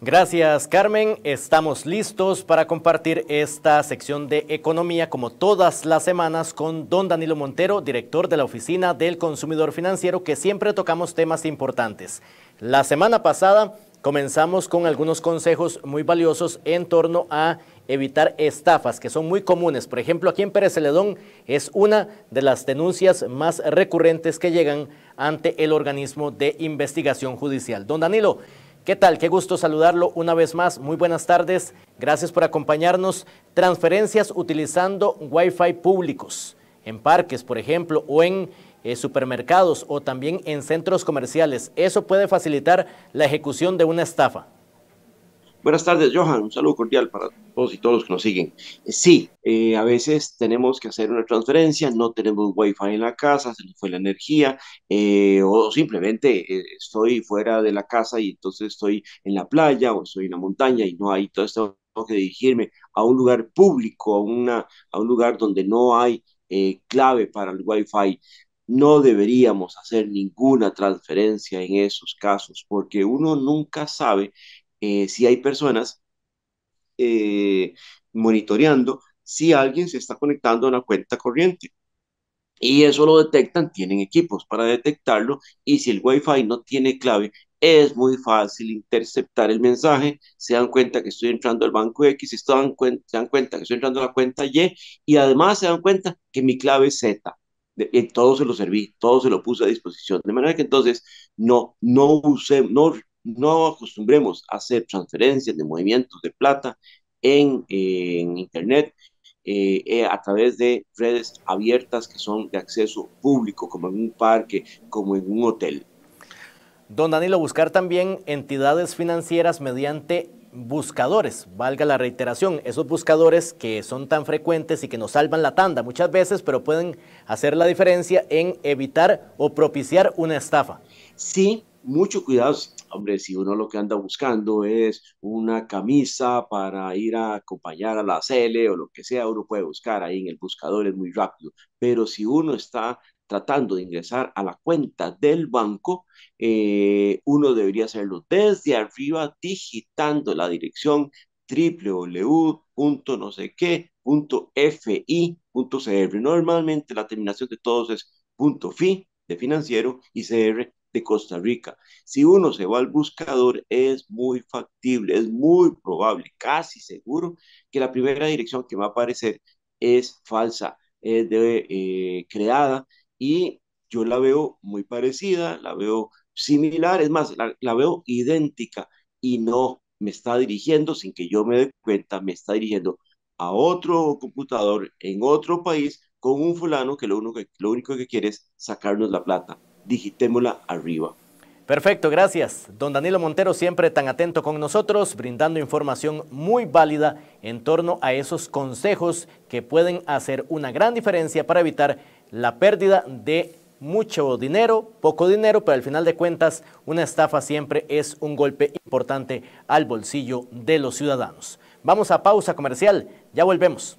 Gracias Carmen, estamos listos para compartir esta sección de economía como todas las semanas con don Danilo Montero, director de la Oficina del Consumidor Financiero, que siempre tocamos temas importantes. La semana pasada comenzamos con algunos consejos muy valiosos en torno a evitar estafas que son muy comunes. Por ejemplo, aquí en Pérez Celedón es una de las denuncias más recurrentes que llegan ante el organismo de investigación judicial. Don Danilo, ¿Qué tal? Qué gusto saludarlo una vez más. Muy buenas tardes. Gracias por acompañarnos. Transferencias utilizando Wi-Fi públicos en parques, por ejemplo, o en eh, supermercados o también en centros comerciales. Eso puede facilitar la ejecución de una estafa. Buenas tardes, Johan. Un saludo cordial para todos y todos los que nos siguen. Eh, sí, eh, a veces tenemos que hacer una transferencia, no tenemos wifi en la casa, se nos fue la energía, eh, o simplemente estoy fuera de la casa y entonces estoy en la playa o estoy en la montaña y no hay todo esto. Tengo que dirigirme a un lugar público, a, una, a un lugar donde no hay clave para el wifi no deberíamos hacer ninguna transferencia en esos casos, porque uno nunca sabe eh, si hay personas eh, monitoreando si alguien se está conectando a una cuenta corriente. Y eso lo detectan, tienen equipos para detectarlo y si el Wi-Fi no tiene clave, es muy fácil interceptar el mensaje, se dan cuenta que estoy entrando al banco X, se dan, cuenta, se dan cuenta que estoy entrando a la cuenta Y y además se dan cuenta que mi clave es Z. De, todo se lo serví, todo se lo puse a disposición. De manera que entonces no, no usemos, no no acostumbremos a hacer transferencias de movimientos de plata en, Internet eh, eh, a través de redes abiertas que son de acceso público, como en un parque, como en un hotel. Don Danilo, buscar también entidades financieras mediante buscadores, valga la reiteración, esos buscadores que son tan frecuentes y que nos salvan la tanda muchas veces, pero pueden hacer la diferencia en evitar o propiciar una estafa. Sí, mucho cuidado hombre, si uno lo que anda buscando es una camisa para ir a acompañar a la CL o lo que sea, uno puede buscar ahí en el buscador, es muy rápido. Pero si uno está tratando de ingresar a la cuenta del banco, eh, uno debería hacerlo desde arriba digitando la dirección www.no sé qué Normalmente la terminación de todos es .fi de financiero y .cr de Costa Rica. Si uno se va al buscador, es muy factible, es muy probable, casi seguro, que la primera dirección que va a aparecer es falsa, es de, eh, creada y yo la veo muy parecida, la veo similar, es más, la, veo idéntica y no me está dirigiendo, sin que yo me dé cuenta, me está dirigiendo a otro computador en otro país con un fulano que lo único, lo único que quiere es sacarnos la plata digitémosla arriba. Perfecto, gracias. Don Danilo Montero, siempre tan atento con nosotros, brindando información muy válida en torno a esos consejos que pueden hacer una gran diferencia para evitar la pérdida de mucho dinero, poco dinero, pero al final de cuentas una estafa siempre es un golpe importante al bolsillo de los ciudadanos. Vamos a pausa comercial, ya volvemos.